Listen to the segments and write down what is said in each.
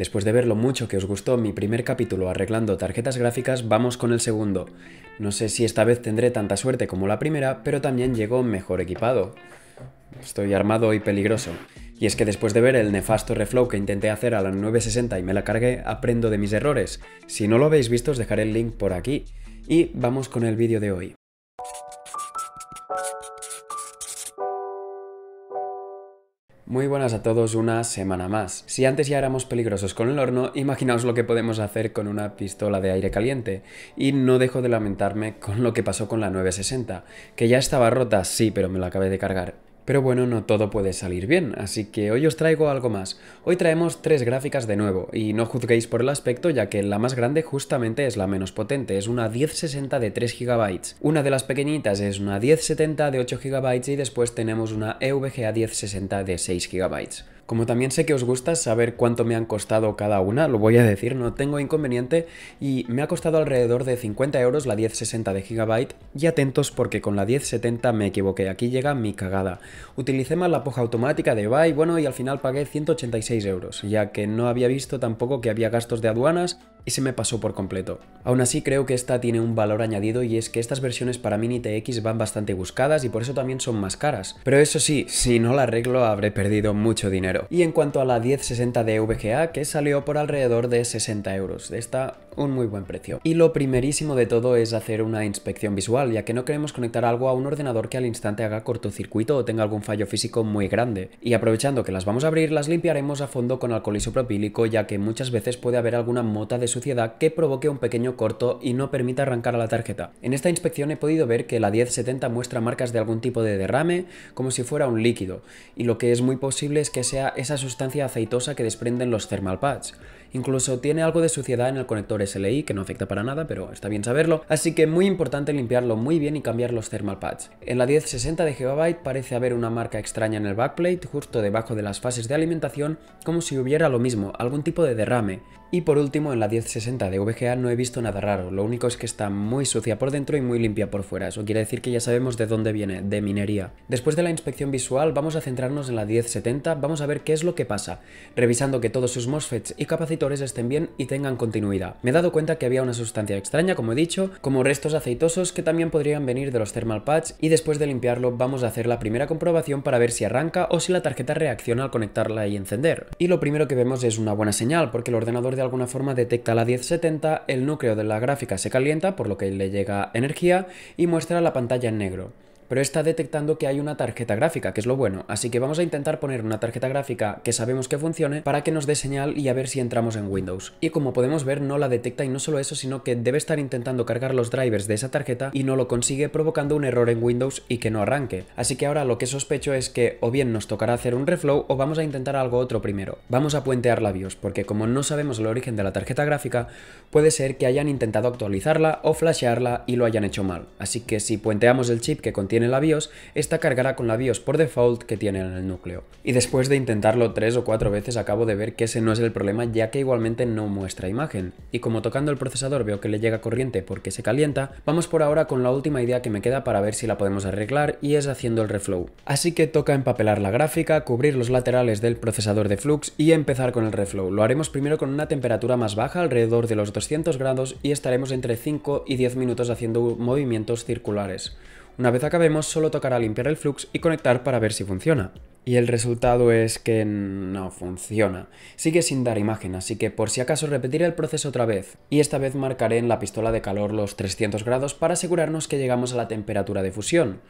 Después de ver lo mucho que os gustó mi primer capítulo arreglando tarjetas gráficas, vamos con el segundo. No sé si esta vez tendré tanta suerte como la primera, pero también llego mejor equipado. Estoy armado y peligroso. Y es que después de ver el nefasto reflow que intenté hacer a la 960 y me la cargué, aprendo de mis errores. Si no lo habéis visto os dejaré el link por aquí. Y vamos con el vídeo de hoy. Muy buenas a todos una semana más. Si antes ya éramos peligrosos con el horno, imaginaos lo que podemos hacer con una pistola de aire caliente. Y no dejo de lamentarme con lo que pasó con la 960, que ya estaba rota, sí, pero me la acabé de cargar. Pero bueno, no todo puede salir bien, así que hoy os traigo algo más. Hoy traemos tres gráficas de nuevo, y no juzguéis por el aspecto ya que la más grande justamente es la menos potente, es una 1060 de 3 GB. Una de las pequeñitas es una 1070 de 8 GB y después tenemos una EVGA 1060 de 6 GB. Como también sé que os gusta saber cuánto me han costado cada una, lo voy a decir, no tengo inconveniente y me ha costado alrededor de 50 euros la 1060 de Gigabyte y atentos porque con la 1070 me equivoqué, aquí llega mi cagada. Utilicé más la poja automática de Buy, bueno y al final pagué 186 euros, ya que no había visto tampoco que había gastos de aduanas y se me pasó por completo. Aún así creo que esta tiene un valor añadido y es que estas versiones para Mini TX van bastante buscadas y por eso también son más caras. Pero eso sí, si no la arreglo habré perdido mucho dinero. Y en cuanto a la 1060 de VGA que salió por alrededor de 60 euros. Esta un muy buen precio. Y lo primerísimo de todo es hacer una inspección visual, ya que no queremos conectar algo a un ordenador que al instante haga cortocircuito o tenga algún fallo físico muy grande. Y aprovechando que las vamos a abrir, las limpiaremos a fondo con alcohol isopropílico, ya que muchas veces puede haber alguna mota de suciedad que provoque un pequeño corto y no permita arrancar a la tarjeta. En esta inspección he podido ver que la 1070 muestra marcas de algún tipo de derrame, como si fuera un líquido, y lo que es muy posible es que sea esa sustancia aceitosa que desprenden los thermal pads. Incluso tiene algo de suciedad en el conector SLI, que no afecta para nada, pero está bien saberlo. Así que muy importante limpiarlo muy bien y cambiar los thermal pads. En la 1060 de GB parece haber una marca extraña en el backplate, justo debajo de las fases de alimentación, como si hubiera lo mismo, algún tipo de derrame. Y por último, en la 1060 de VGA no he visto nada raro, lo único es que está muy sucia por dentro y muy limpia por fuera, eso quiere decir que ya sabemos de dónde viene, de minería. Después de la inspección visual vamos a centrarnos en la 1070, vamos a ver qué es lo que pasa, revisando que todos sus MOSFETs y capacitores estén bien y tengan continuidad. Me he dado cuenta que había una sustancia extraña, como he dicho, como restos aceitosos que también podrían venir de los thermal pads y después de limpiarlo vamos a hacer la primera comprobación para ver si arranca o si la tarjeta reacciona al conectarla y encender. Y lo primero que vemos es una buena señal, porque el ordenador de de alguna forma detecta la 1070, el núcleo de la gráfica se calienta, por lo que le llega energía, y muestra la pantalla en negro pero está detectando que hay una tarjeta gráfica, que es lo bueno. Así que vamos a intentar poner una tarjeta gráfica que sabemos que funcione para que nos dé señal y a ver si entramos en Windows. Y como podemos ver, no la detecta y no solo eso, sino que debe estar intentando cargar los drivers de esa tarjeta y no lo consigue provocando un error en Windows y que no arranque. Así que ahora lo que sospecho es que o bien nos tocará hacer un reflow o vamos a intentar algo otro primero. Vamos a puentear la BIOS, porque como no sabemos el origen de la tarjeta gráfica, puede ser que hayan intentado actualizarla o flashearla y lo hayan hecho mal. Así que si puenteamos el chip que contiene en la BIOS, esta cargará con la BIOS por default que tiene en el núcleo. Y después de intentarlo tres o cuatro veces acabo de ver que ese no es el problema ya que igualmente no muestra imagen. Y como tocando el procesador veo que le llega corriente porque se calienta, vamos por ahora con la última idea que me queda para ver si la podemos arreglar y es haciendo el reflow. Así que toca empapelar la gráfica, cubrir los laterales del procesador de flux y empezar con el reflow. Lo haremos primero con una temperatura más baja, alrededor de los 200 grados y estaremos entre 5 y 10 minutos haciendo movimientos circulares. Una vez acabemos solo tocará limpiar el flux y conectar para ver si funciona. Y el resultado es que no funciona. Sigue sin dar imagen, así que por si acaso repetiré el proceso otra vez. Y esta vez marcaré en la pistola de calor los 300 grados para asegurarnos que llegamos a la temperatura de fusión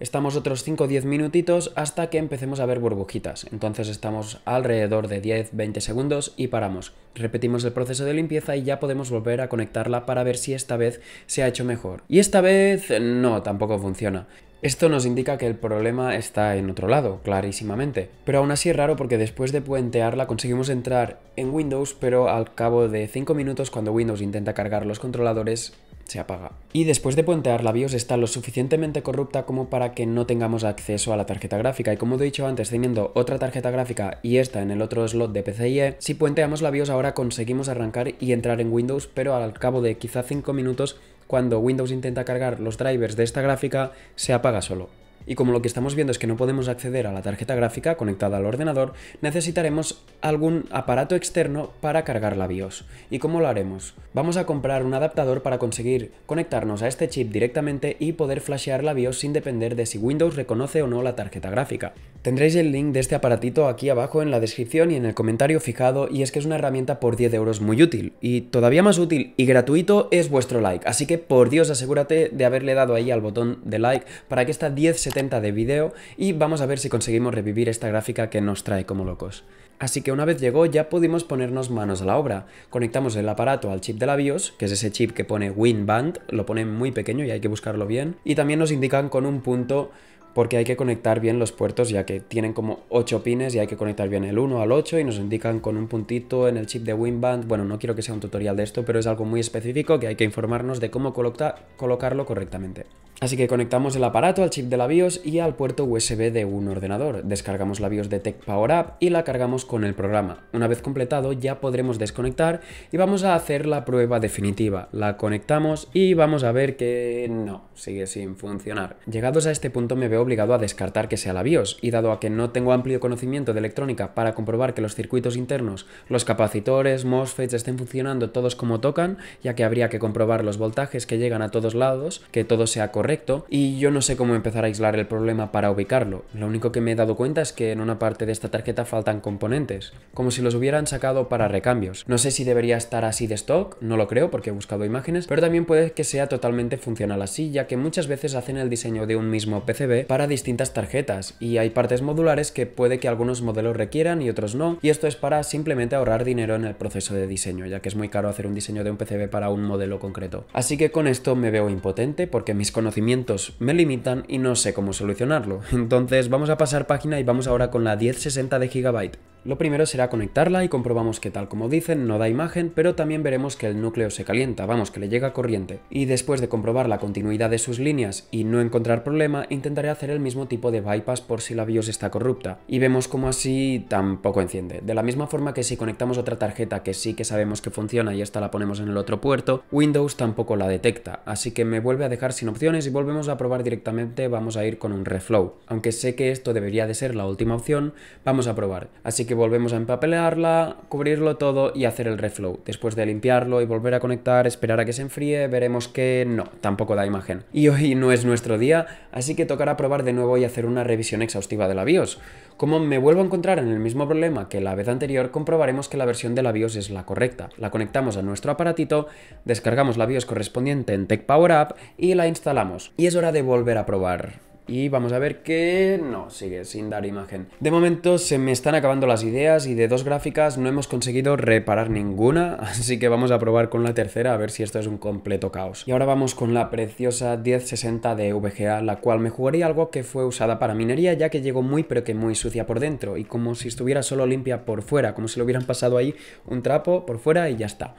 estamos otros 5 o 10 minutitos hasta que empecemos a ver burbujitas. Entonces estamos alrededor de 10-20 segundos y paramos. Repetimos el proceso de limpieza y ya podemos volver a conectarla para ver si esta vez se ha hecho mejor. Y esta vez eh, no, tampoco funciona. Esto nos indica que el problema está en otro lado, clarísimamente. Pero aún así es raro porque después de puentearla conseguimos entrar en Windows, pero al cabo de 5 minutos cuando Windows intenta cargar los controladores, se apaga. Y después de puentear la BIOS está lo suficientemente corrupta como para que no tengamos acceso a la tarjeta gráfica y como he dicho antes teniendo otra tarjeta gráfica y esta en el otro slot de PCIe, si puenteamos la BIOS ahora conseguimos arrancar y entrar en Windows pero al cabo de quizá 5 minutos cuando Windows intenta cargar los drivers de esta gráfica se apaga solo. Y como lo que estamos viendo es que no podemos acceder a la tarjeta gráfica conectada al ordenador, necesitaremos algún aparato externo para cargar la BIOS. ¿Y cómo lo haremos? Vamos a comprar un adaptador para conseguir conectarnos a este chip directamente y poder flashear la BIOS sin depender de si Windows reconoce o no la tarjeta gráfica. Tendréis el link de este aparatito aquí abajo en la descripción y en el comentario fijado y es que es una herramienta por 10 euros muy útil y todavía más útil y gratuito es vuestro like, así que por Dios asegúrate de haberle dado ahí al botón de like para que esta 10 se de vídeo y vamos a ver si conseguimos revivir esta gráfica que nos trae como locos. Así que una vez llegó ya pudimos ponernos manos a la obra. Conectamos el aparato al chip de la BIOS, que es ese chip que pone WinBand, lo pone muy pequeño y hay que buscarlo bien, y también nos indican con un punto porque hay que conectar bien los puertos ya que tienen como 8 pines y hay que conectar bien el 1 al 8 y nos indican con un puntito en el chip de WinBand, bueno no quiero que sea un tutorial de esto pero es algo muy específico que hay que informarnos de cómo colocarlo correctamente. Así que conectamos el aparato al chip de la BIOS y al puerto USB de un ordenador. Descargamos la BIOS de Tech Power Up y la cargamos con el programa. Una vez completado ya podremos desconectar y vamos a hacer la prueba definitiva. La conectamos y vamos a ver que no, sigue sin funcionar. Llegados a este punto me veo obligado a descartar que sea la BIOS y dado a que no tengo amplio conocimiento de electrónica para comprobar que los circuitos internos, los capacitores, MOSFETs estén funcionando todos como tocan, ya que habría que comprobar los voltajes que llegan a todos lados, que todo sea correcto y yo no sé cómo empezar a aislar el problema para ubicarlo. Lo único que me he dado cuenta es que en una parte de esta tarjeta faltan componentes, como si los hubieran sacado para recambios. No sé si debería estar así de stock, no lo creo porque he buscado imágenes, pero también puede que sea totalmente funcional así, ya que muchas veces hacen el diseño de un mismo PCB para distintas tarjetas y hay partes modulares que puede que algunos modelos requieran y otros no, y esto es para simplemente ahorrar dinero en el proceso de diseño, ya que es muy caro hacer un diseño de un PCB para un modelo concreto. Así que con esto me veo impotente porque mis conocimientos me limitan y no sé cómo solucionarlo. Entonces vamos a pasar página y vamos ahora con la 1060 de Gigabyte lo primero será conectarla y comprobamos que tal como dicen no da imagen, pero también veremos que el núcleo se calienta, vamos, que le llega corriente. Y después de comprobar la continuidad de sus líneas y no encontrar problema, intentaré hacer el mismo tipo de bypass por si la BIOS está corrupta. Y vemos como así tampoco enciende. De la misma forma que si conectamos otra tarjeta que sí que sabemos que funciona y esta la ponemos en el otro puerto, Windows tampoco la detecta, así que me vuelve a dejar sin opciones y volvemos a probar directamente, vamos a ir con un reflow. Aunque sé que esto debería de ser la última opción, vamos a probar. Así que volvemos a empapelearla, cubrirlo todo y hacer el reflow. Después de limpiarlo y volver a conectar, esperar a que se enfríe, veremos que no, tampoco da imagen. Y hoy no es nuestro día, así que tocará probar de nuevo y hacer una revisión exhaustiva de la BIOS. Como me vuelvo a encontrar en el mismo problema que la vez anterior, comprobaremos que la versión de la BIOS es la correcta. La conectamos a nuestro aparatito, descargamos la BIOS correspondiente en Tech Power Up y la instalamos. Y es hora de volver a probar y vamos a ver que no, sigue sin dar imagen. De momento se me están acabando las ideas y de dos gráficas no hemos conseguido reparar ninguna, así que vamos a probar con la tercera a ver si esto es un completo caos. Y ahora vamos con la preciosa 1060 de VGA, la cual me jugaría algo que fue usada para minería ya que llegó muy pero que muy sucia por dentro y como si estuviera solo limpia por fuera, como si lo hubieran pasado ahí un trapo por fuera y ya está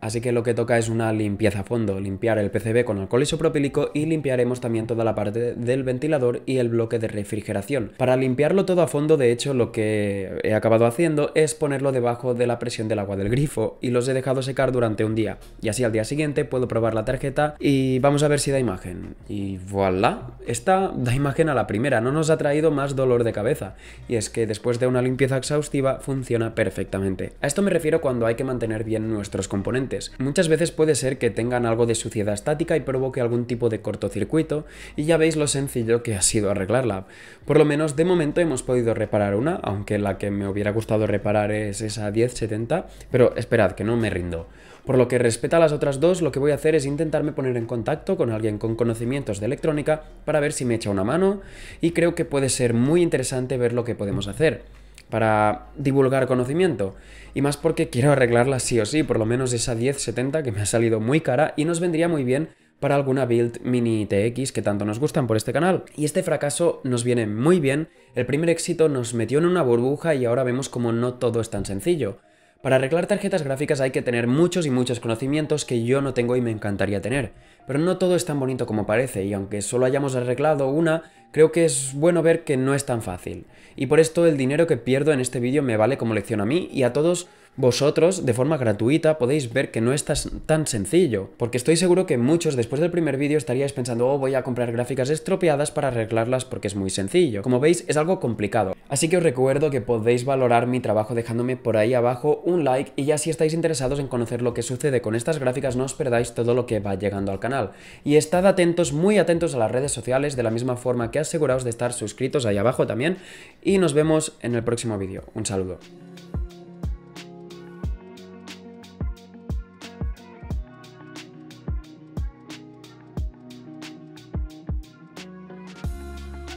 así que lo que toca es una limpieza a fondo, limpiar el PCB con alcohol isopropílico y limpiaremos también toda la parte del ventilador y el bloque de refrigeración. Para limpiarlo todo a fondo, de hecho, lo que he acabado haciendo es ponerlo debajo de la presión del agua del grifo y los he dejado secar durante un día. Y así al día siguiente puedo probar la tarjeta y vamos a ver si da imagen. Y voilà, esta da imagen a la primera, no nos ha traído más dolor de cabeza. Y es que después de una limpieza exhaustiva funciona perfectamente. A esto me refiero cuando hay que mantener bien nuestros componentes Muchas veces puede ser que tengan algo de suciedad estática y provoque algún tipo de cortocircuito, y ya veis lo sencillo que ha sido arreglarla. Por lo menos de momento hemos podido reparar una, aunque la que me hubiera gustado reparar es esa 1070, pero esperad que no me rindo. Por lo que respeta a las otras dos, lo que voy a hacer es intentarme poner en contacto con alguien con conocimientos de electrónica para ver si me echa una mano y creo que puede ser muy interesante ver lo que podemos hacer para divulgar conocimiento. Y más porque quiero arreglarla sí o sí, por lo menos esa 1070 que me ha salido muy cara y nos vendría muy bien para alguna build mini TX que tanto nos gustan por este canal. Y este fracaso nos viene muy bien, el primer éxito nos metió en una burbuja y ahora vemos como no todo es tan sencillo. Para arreglar tarjetas gráficas hay que tener muchos y muchos conocimientos que yo no tengo y me encantaría tener, pero no todo es tan bonito como parece y aunque solo hayamos arreglado una, creo que es bueno ver que no es tan fácil. Y por esto el dinero que pierdo en este vídeo me vale como lección a mí y a todos vosotros de forma gratuita podéis ver que no es tan sencillo, porque estoy seguro que muchos después del primer vídeo estaríais pensando, oh, voy a comprar gráficas estropeadas para arreglarlas porque es muy sencillo. Como veis, es algo complicado. Así que os recuerdo que podéis valorar mi trabajo dejándome por ahí abajo un like y ya si estáis interesados en conocer lo que sucede con estas gráficas no os perdáis todo lo que va llegando al canal. Y estad atentos, muy atentos a las redes sociales, de la misma forma que aseguraos de estar suscritos ahí abajo también y nos vemos en el próximo vídeo. Un saludo.